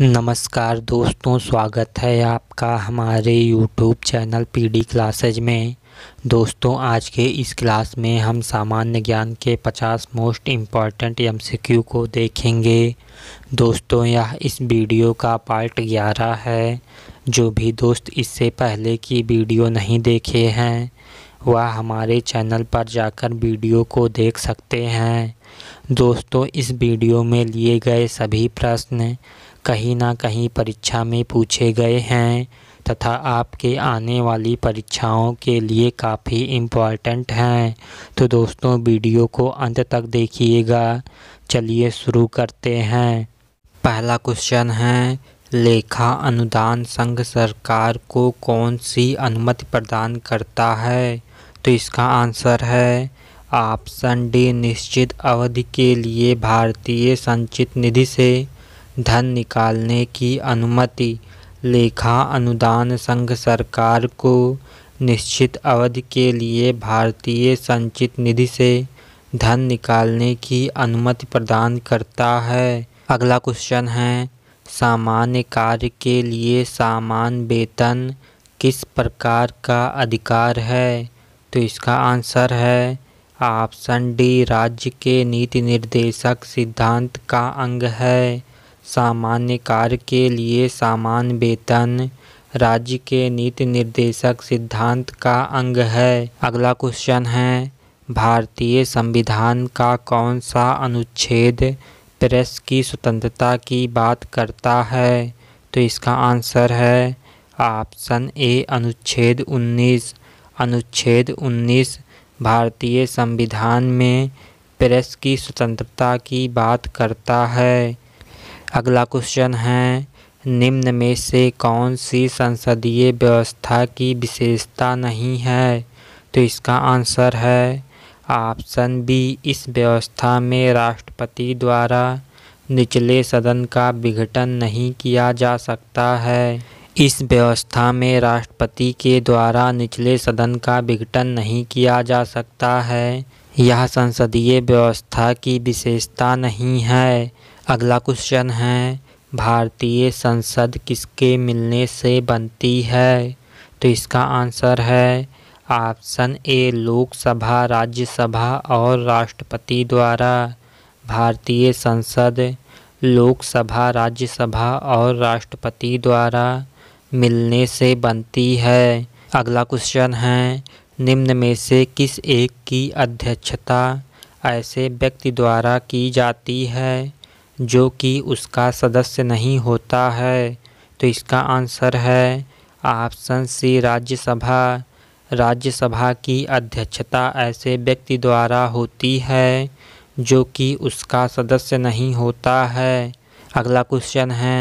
नमस्कार दोस्तों स्वागत है आपका हमारे YouTube channel P D classes में दोस्तों आज के इस क्लास में हम सामान्य ज्ञान के 50 मोस्ट इम्पॉर्टेंट क्यू को देखेंगे दोस्तों यह इस वीडियो का पार्ट 11 है जो भी दोस्त इससे पहले की वीडियो नहीं देखे हैं वह हमारे चैनल पर जाकर वीडियो को देख सकते हैं दोस्तों इस वीडियो में लिए गए सभी प्रश्न कहीं ना कहीं परीक्षा में पूछे गए हैं तथा आपके आने वाली परीक्षाओं के लिए काफ़ी इम्पॉर्टेंट हैं तो दोस्तों वीडियो को अंत तक देखिएगा चलिए शुरू करते हैं पहला क्वेश्चन है लेखा अनुदान संघ सरकार को कौन सी अनुमति प्रदान करता है तो इसका आंसर है ऑप्शन डी निश्चित अवधि के लिए भारतीय संचित निधि से धन निकालने की अनुमति लेखा अनुदान संघ सरकार को निश्चित अवधि के लिए भारतीय संचित निधि से धन निकालने की अनुमति प्रदान करता है अगला क्वेश्चन है सामान्य कार्य के लिए सामान्य वेतन किस प्रकार का अधिकार है तो इसका आंसर है ऑप्शन डी राज्य के नीति निर्देशक सिद्धांत का अंग है सामान्य कार्य के लिए सामान्य वेतन राज्य के नीति निर्देशक सिद्धांत का अंग है अगला क्वेश्चन है भारतीय संविधान का कौन सा अनुच्छेद प्रेस की स्वतंत्रता की बात करता है तो इसका आंसर है ऑप्शन ए अनुच्छेद 19 अनुच्छेद 19 भारतीय संविधान में प्रेस की स्वतंत्रता की बात करता है अगला क्वेश्चन है निम्न में से कौन सी संसदीय व्यवस्था की विशेषता नहीं है तो इसका आंसर है ऑप्शन बी इस व्यवस्था में राष्ट्रपति द्वारा निचले सदन का विघटन नहीं किया जा सकता है इस व्यवस्था में राष्ट्रपति के द्वारा निचले सदन का विघटन नहीं किया जा सकता है यह संसदीय व्यवस्था की विशेषता नहीं है अगला क्वेश्चन है भारतीय संसद किसके मिलने से बनती है तो इसका आंसर है ऑप्शन ए लोकसभा राज्यसभा और राष्ट्रपति द्वारा भारतीय संसद लोकसभा राज्यसभा और राष्ट्रपति द्वारा मिलने से बनती है अगला क्वेश्चन है निम्न में से किस एक की अध्यक्षता ऐसे व्यक्ति द्वारा की जाती है जो कि उसका सदस्य नहीं होता है तो इसका आंसर है ऑप्शन सी राज्यसभा राज्यसभा की अध्यक्षता ऐसे व्यक्ति द्वारा होती है जो कि उसका सदस्य नहीं होता है अगला क्वेश्चन है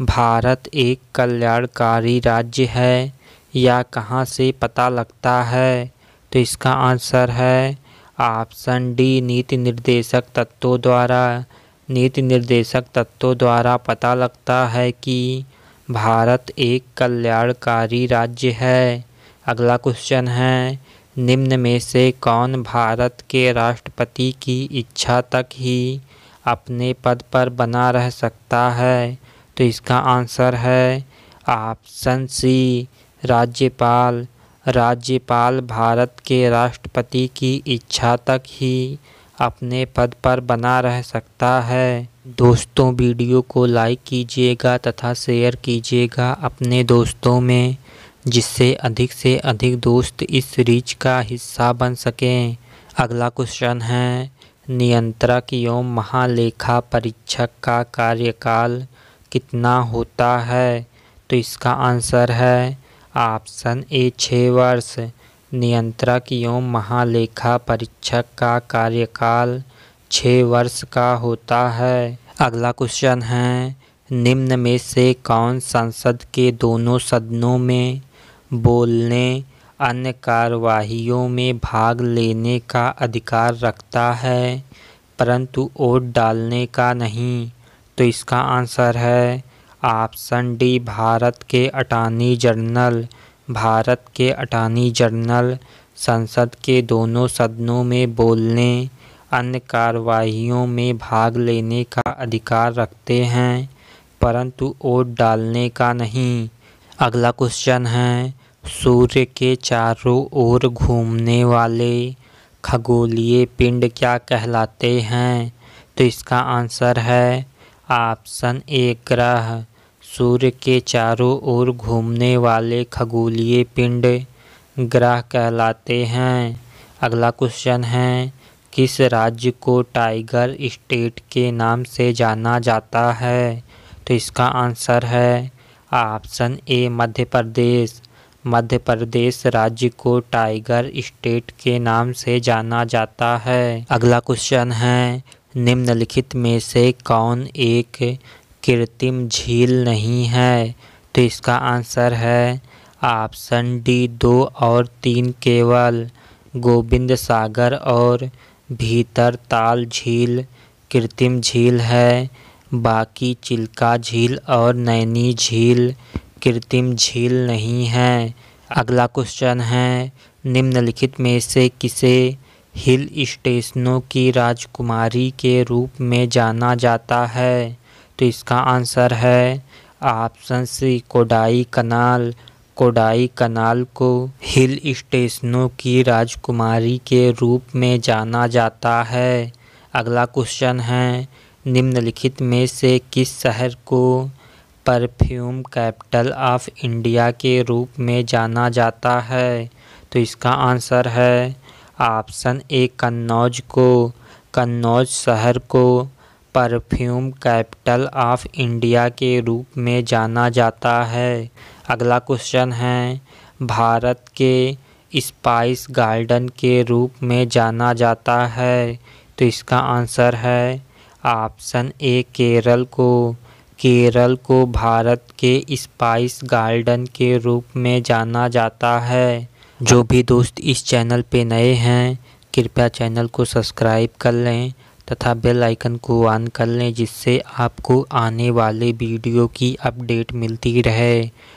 भारत एक कल्याणकारी राज्य है या कहाँ से पता लगता है तो इसका आंसर है ऑप्शन डी नीति निर्देशक तत्वों द्वारा नीति निर्देशक तत्वों द्वारा पता लगता है कि भारत एक कल्याणकारी राज्य है अगला क्वेश्चन है निम्न में से कौन भारत के राष्ट्रपति की इच्छा तक ही अपने पद पर बना रह सकता है तो इसका आंसर है ऑप्शन सी राज्यपाल राज्यपाल भारत के राष्ट्रपति की इच्छा तक ही अपने पद पर बना रह सकता है दोस्तों वीडियो को लाइक कीजिएगा तथा शेयर कीजिएगा अपने दोस्तों में जिससे अधिक से अधिक दोस्त इस सीरीज का हिस्सा बन सकें अगला क्वेश्चन है नियंत्रक एवं महालेखा परीक्षक का कार्यकाल कितना होता है तो इसका आंसर है ऑप्शन ए छः वर्ष नियंत्रक एवं महालेखा परीक्षक का कार्यकाल छः वर्ष का होता है अगला क्वेश्चन है निम्न में से कौन संसद के दोनों सदनों में बोलने अन्य कार्यवाहियों में भाग लेने का अधिकार रखता है परंतु वोट डालने का नहीं तो इसका आंसर है ऑप्शन डी भारत के अटानी जनरल भारत के अटानी जनरल संसद के दोनों सदनों में बोलने अन्य कार्रवाइयों में भाग लेने का अधिकार रखते हैं परंतु वोट डालने का नहीं अगला क्वेश्चन है सूर्य के चारों ओर घूमने वाले खगोलीय पिंड क्या कहलाते हैं तो इसका आंसर है ऑप्शन ए ग्रह सूर्य के चारों ओर घूमने वाले खगोलीय पिंड ग्रह कहलाते हैं अगला क्वेश्चन है किस राज्य को टाइगर स्टेट के नाम से जाना जाता है तो इसका आंसर है ऑप्शन ए मध्य प्रदेश मध्य प्रदेश राज्य को टाइगर स्टेट के नाम से जाना जाता है अगला क्वेश्चन है निम्नलिखित में से कौन एक कृत्रिम झील नहीं है तो इसका आंसर है ऑप्शन डी दो और तीन केवल गोविंद सागर और भीतर ताल झील कृत्रिम झील है बाकी चिल्का झील और नैनी झील कृत्रिम झील नहीं है अगला क्वेश्चन है निम्नलिखित में से किसे हिल स्टेशनों की राजकुमारी के रूप में जाना जाता है तो इसका आंसर है option C Kodaikanal Kodaikanal को हिल स्टेशनों की राजकुमारी के रूप में जाना जाता है अगला क्वेश्चन है निम्नलिखित में से किस शहर को परफ्यूम कैपिटल ऑफ इंडिया के रूप में जाना जाता है तो इसका आंसर है ऑप्शन ए कन्नौज को कन्नौज शहर को परफ्यूम कैपिटल ऑफ इंडिया के रूप में जाना जाता है अगला क्वेश्चन है भारत के स्पाइस गार्डन के रूप में जाना जाता है तो इसका आंसर है ऑप्शन ए केरल को केरल को भारत के स्पाइस गार्डन के रूप में जाना जाता है जो भी दोस्त इस चैनल पे नए हैं कृपया चैनल को सब्सक्राइब कर लें तथा बेल आइकन को ऑन कर लें जिससे आपको आने वाले वीडियो की अपडेट मिलती रहे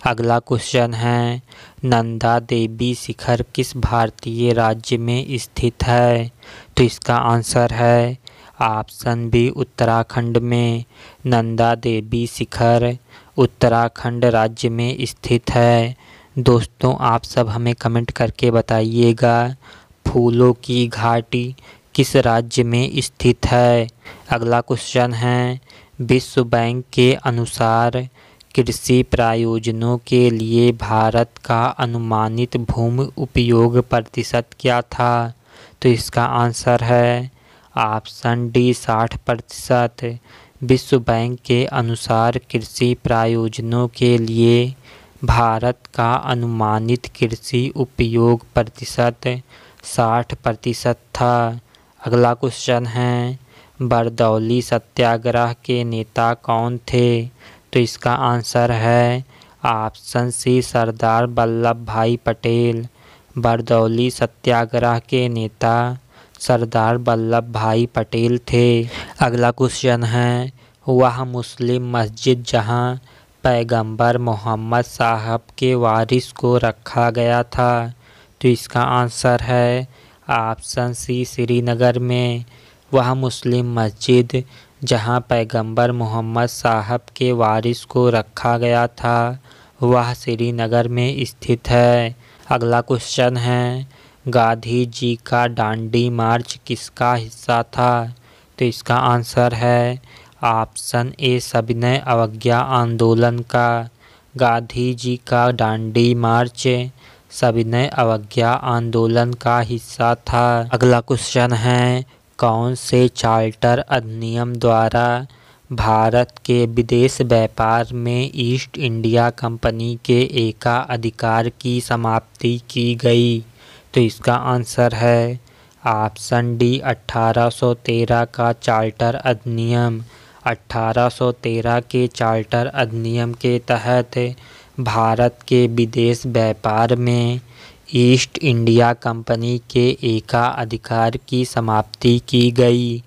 अगला क्वेश्चन है नंदा देवी शिखर किस भारतीय राज्य में स्थित है तो इसका आंसर है ऑप्शन बी उत्तराखंड में नंदा देवी शिखर उत्तराखंड राज्य में स्थित है दोस्तों आप सब हमें कमेंट करके बताइएगा फूलों की घाटी किस राज्य में स्थित है अगला क्वेश्चन है विश्व बैंक के अनुसार कृषि प्रायोजनों के लिए भारत का अनुमानित भूमि उपयोग प्रतिशत क्या था तो इसका आंसर है ऑप्शन डी साठ प्रतिशत विश्व बैंक के अनुसार कृषि प्रायोजनों के लिए भारत का अनुमानित कृषि उपयोग प्रतिशत साठ प्रतिशत था अगला क्वेश्चन है बरदौली सत्याग्रह के नेता कौन थे तो इसका आंसर है ऑप्शन सी सरदार वल्लभ भाई पटेल बरदौली सत्याग्रह के नेता सरदार वल्लभ भाई पटेल थे अगला क्वेश्चन है वह मुस्लिम मस्जिद जहां पैगंबर मोहम्मद साहब के वारिस को रखा गया था तो इसका आंसर है ऑप्शन सी श्रीनगर में वह मुस्लिम मस्जिद जहां पैगंबर मोहम्मद साहब के वारिस को रखा गया था वह श्रीनगर में स्थित है अगला क्वेश्चन है गांधी जी का डांडी मार्च किसका हिस्सा था तो इसका आंसर है ऑप्शन ए सबने अवज्ञा आंदोलन का गांधी जी का डांडी मार्च सविनय अवज्ञा आंदोलन का हिस्सा था अगला क्वेश्चन है कौन से चार्टर अधिनियम द्वारा भारत के विदेश व्यापार में ईस्ट इंडिया कंपनी के एका अधिकार की समाप्ति की गई तो इसका आंसर है ऑप्शन डी 1813 का चार्टर अधिनियम 1813 के चार्टर अधिनियम के तहत भारत के विदेश व्यापार में ईस्ट इंडिया कंपनी के एकाधिकार की समाप्ति की गई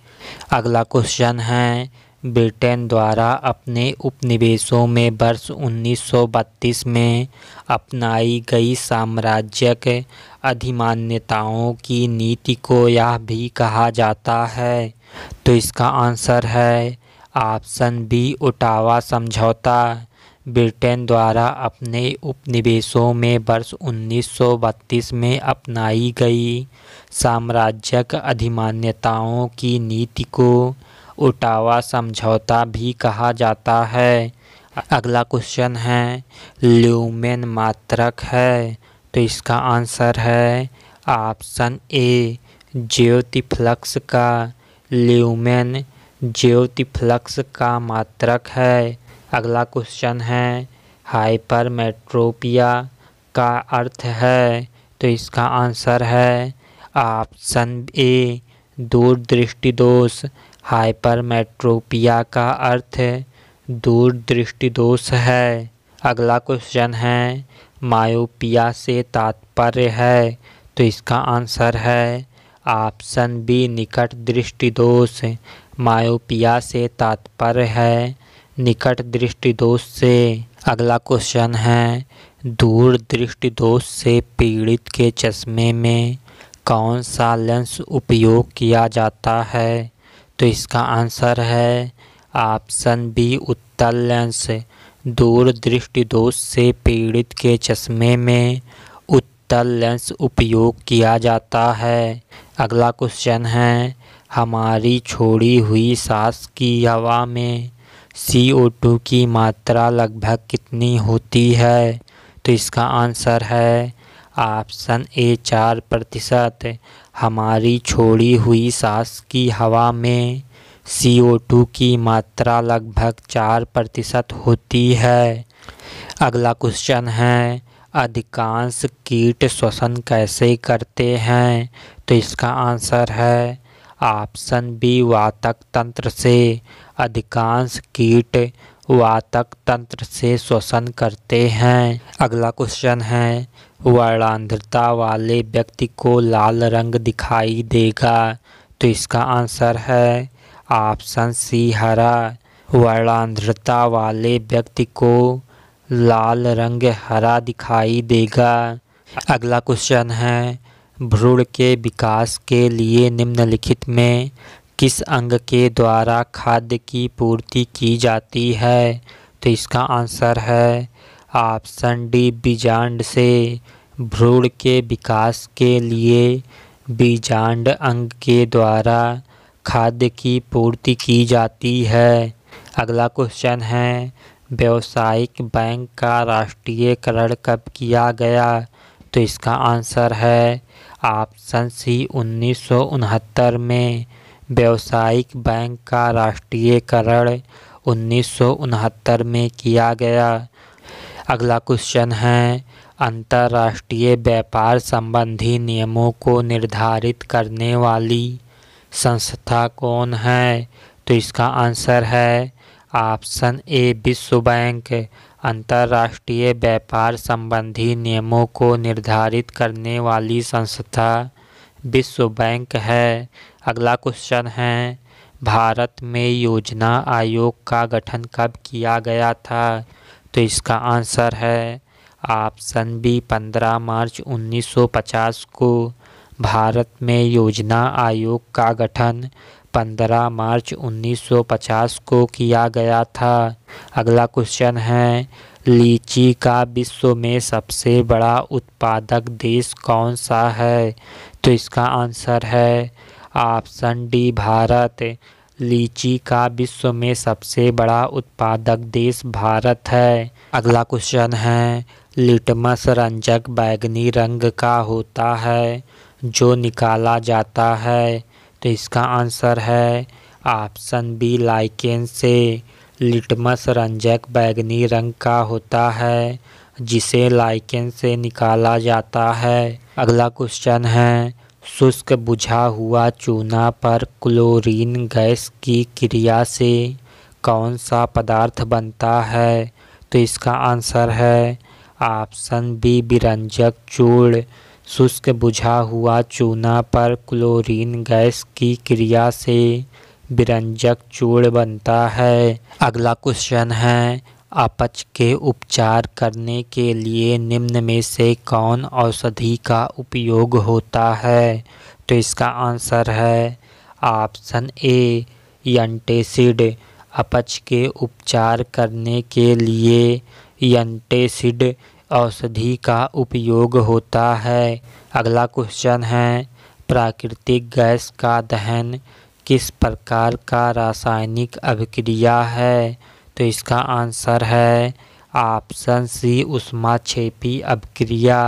अगला क्वेश्चन है ब्रिटेन द्वारा अपने उपनिवेशों में वर्ष 1932 में अपनाई गई साम्राज्यक अधिमान्यताओं की नीति को यह भी कहा जाता है तो इसका आंसर है ऑप्शन बी उटावा समझौता ब्रिटेन द्वारा अपने उपनिवेशों में वर्ष 1932 में अपनाई गई साम्राज्यक अधिमान्यताओं की नीति को उटावा समझौता भी कहा जाता है अगला क्वेश्चन है ल्यूमेन मात्रक है तो इसका आंसर है ऑप्शन ए ज्योतिफ्लक्स का ल्यूमेन ज्योतिफ्लक्स का मात्रक है अगला क्वेश्चन है हाइपरमेट्रोपिया का अर्थ है तो इसका आंसर है ऑप्शन ए दूरदृष्टि दोष हाइपरमेट्रोपिया का अर्थ दूरदृष्टि दोष है अगला क्वेश्चन है मायोपिया से तात्पर्य है तो इसका आंसर है ऑप्शन बी निकट दृष्टि दोष मायोपिया से तात्पर्य है निकट दृष्टि दोष से अगला क्वेश्चन है दूर दृष्टि दोष से पीड़ित के चश्मे में कौन सा लेंस उपयोग किया जाता है तो इसका आंसर है ऑप्शन बी उत्तल लेंस दूर दृष्टि दोष से पीड़ित के चश्मे में उत्तल लेंस उपयोग किया जाता है अगला क्वेश्चन है हमारी छोड़ी हुई सांस की हवा में सी ओ टू की मात्रा लगभग कितनी होती है तो इसका आंसर है ऑप्शन ए चार प्रतिशत हमारी छोड़ी हुई सांस की हवा में सी ओ टू की मात्रा लगभग चार प्रतिशत होती है अगला क्वेश्चन है अधिकांश कीट श्वसन कैसे करते हैं तो इसका आंसर है ऑप्शन बी वातक तंत्र से अधिकांश कीट वातक तंत्र से श्वसन करते हैं अगला क्वेश्चन है वर्णांध्रता वाले व्यक्ति को लाल रंग दिखाई देगा तो इसका आंसर है ऑप्शन सी हरा वर्णांध्रता वाले व्यक्ति को लाल रंग हरा दिखाई देगा अगला क्वेश्चन है भ्रूण के विकास के लिए निम्नलिखित में किस अंग के द्वारा खाद्य की पूर्ति की जाती है तो इसका आंसर है ऑप्शन डी बीजांड से भ्रूण के विकास के लिए बीजांड अंग के द्वारा खाद्य की पूर्ति की जाती है अगला क्वेश्चन है व्यावसायिक बैंक का राष्ट्रीयकरण कब किया गया तो इसका आंसर है ऑप्शन सी उन्नीस में व्यावसायिक बैंक का राष्ट्रीयकरण उन्नीस में किया गया अगला क्वेश्चन है अंतर्राष्ट्रीय व्यापार संबंधी नियमों को निर्धारित करने वाली संस्था कौन है तो इसका आंसर है ऑप्शन ए विश्व बैंक अंतर्राष्ट्रीय व्यापार संबंधी नियमों को निर्धारित करने वाली संस्था विश्व बैंक है अगला क्वेश्चन है भारत में योजना आयोग का गठन कब किया गया था तो इसका आंसर है ऑप्शन बी 15 मार्च 1950 को भारत में योजना आयोग का गठन 15 मार्च 1950 को किया गया था अगला क्वेश्चन है लीची का विश्व में सबसे बड़ा उत्पादक देश कौन सा है तो इसका आंसर है ऑप्शन डी भारत लीची का विश्व में सबसे बड़ा उत्पादक देश भारत है अगला क्वेश्चन है लिटमस रंजक बैगनी रंग का होता है जो निकाला जाता है तो इसका आंसर है ऑप्शन बी लाइकेन से लिटमस रंजक बैगनी रंग का होता है जिसे लाइकेन से निकाला जाता है अगला क्वेश्चन है शुष्क बुझा हुआ चूना पर क्लोरीन गैस की क्रिया से कौन सा पदार्थ बनता है तो इसका आंसर है ऑप्शन बी विरंजक चूर्ण शुष्क बुझा हुआ चूना पर क्लोरीन गैस की क्रिया से विरंजक चूड़ बनता है अगला क्वेश्चन है अपच के उपचार करने के लिए निम्न में से कौन औषधि का उपयोग होता है तो इसका आंसर है ऑप्शन ए यंटेसिड अपच के उपचार करने के लिए यंटेसिड औषधि का उपयोग होता है अगला क्वेश्चन है प्राकृतिक गैस का दहन किस प्रकार का रासायनिक अभिक्रिया है तो इसका आंसर है ऑप्शन सी उष्मा छेपी अभिक्रिया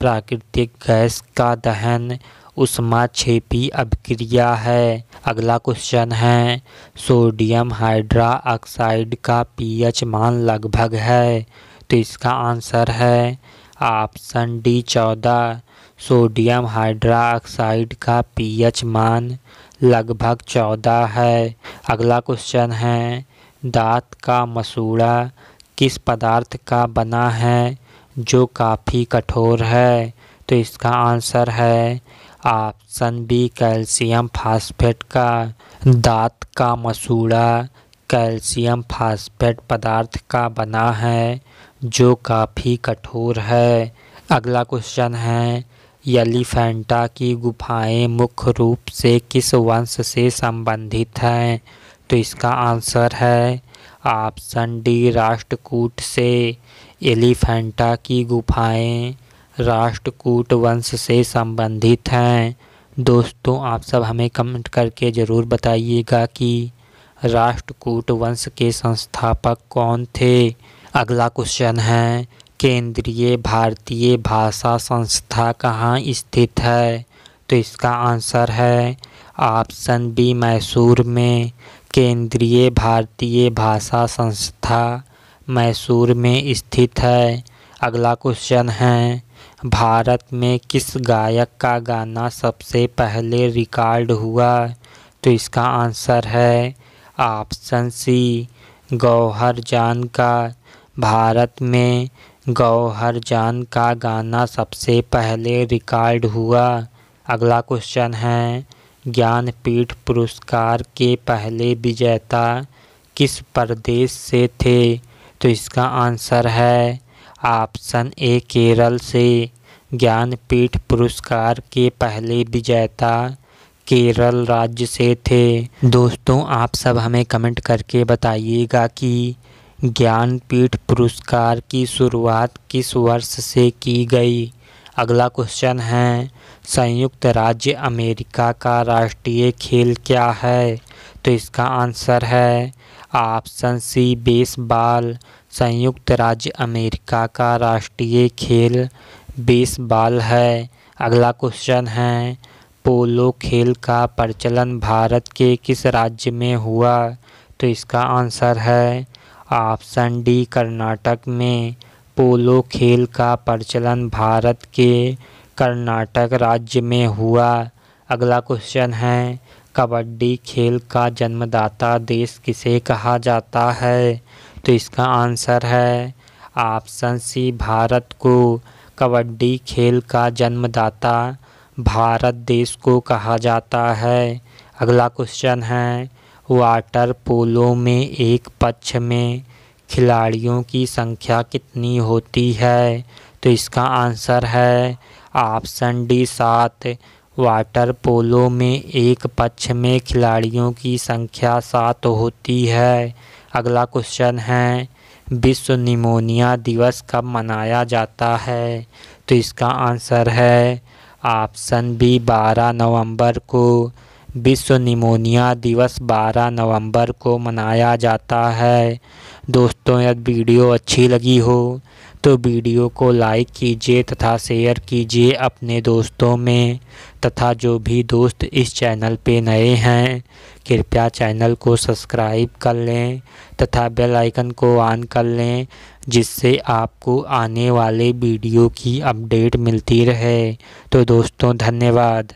प्राकृतिक गैस का दहन उष्मा छेपी अभिक्रिया है अगला क्वेश्चन है सोडियम हाइड्रा ऑक्साइड का पीएच मान लगभग है तो इसका आंसर है ऑप्शन डी चौदह सोडियम हाइड्रा ऑक्साइड का पीएच मान लगभग चौदह है अगला क्वेश्चन है दाँत का मसूड़ा किस पदार्थ का बना है जो काफ़ी कठोर है तो इसका आंसर है ऑप्शन बी कैल्शियम फास्फेट का दाँत का मसूड़ा कैल्शियम फास्फेट पदार्थ का बना है जो काफ़ी कठोर है अगला क्वेश्चन है यलीफेंटा की गुफाएं मुख्य रूप से किस वंश से संबंधित हैं तो इसका आंसर है ऑप्शन डी राष्ट्रकूट से एलिफेंटा की गुफाएं राष्ट्रकूट वंश से संबंधित हैं दोस्तों आप सब हमें कमेंट करके ज़रूर बताइएगा कि राष्ट्रकूट वंश के संस्थापक कौन थे अगला क्वेश्चन है केंद्रीय भारतीय भाषा संस्था कहाँ स्थित है तो इसका आंसर है ऑप्शन बी मैसूर में केंद्रीय भारतीय भाषा संस्था मैसूर में स्थित है अगला क्वेश्चन है भारत में किस गायक का गाना सबसे पहले रिकॉर्ड हुआ तो इसका आंसर है ऑप्शन सी गौहर जान का भारत में गौहर जान का गाना सबसे पहले रिकॉर्ड हुआ अगला क्वेश्चन है ज्ञानपीठ पुरस्कार के पहले विजेता किस प्रदेश से थे तो इसका आंसर है ऑप्शन ए केरल से ज्ञानपीठ पुरस्कार के पहले विजेता केरल राज्य से थे दोस्तों आप सब हमें कमेंट करके बताइएगा कि ज्ञानपीठ पुरस्कार की शुरुआत किस वर्ष से की गई अगला क्वेश्चन है संयुक्त राज्य अमेरिका का राष्ट्रीय खेल क्या है तो इसका आंसर है ऑप्शन सी बेसबॉल संयुक्त राज्य अमेरिका का राष्ट्रीय खेल बेसबॉल है अगला क्वेश्चन है पोलो खेल का प्रचलन भारत के किस राज्य में हुआ तो इसका आंसर है ऑप्शन डी कर्नाटक में पोलो खेल का प्रचलन भारत के कर्नाटक राज्य में हुआ अगला क्वेश्चन है कबड्डी खेल का जन्मदाता देश किसे कहा जाता है तो इसका आंसर है ऑप्शन सी भारत को कबड्डी खेल का जन्मदाता भारत देश को कहा जाता है अगला क्वेश्चन है वाटर पोलो में एक पक्ष में खिलाड़ियों की संख्या कितनी होती है तो इसका आंसर है ऑप्शन डी सात वाटर पोलो में एक पक्ष में खिलाड़ियों की संख्या सात होती है अगला क्वेश्चन है विश्व निमोनिया दिवस कब मनाया जाता है तो इसका आंसर है ऑप्शन बी बारह नवंबर को विश्व निमोनिया दिवस 12 नवंबर को मनाया जाता है दोस्तों यदि वीडियो अच्छी लगी हो तो वीडियो को लाइक कीजिए तथा शेयर कीजिए अपने दोस्तों में तथा जो भी दोस्त इस चैनल पे नए हैं कृपया चैनल को सब्सक्राइब कर लें तथा बेल आइकन को ऑन कर लें जिससे आपको आने वाले वीडियो की अपडेट मिलती रहे तो दोस्तों धन्यवाद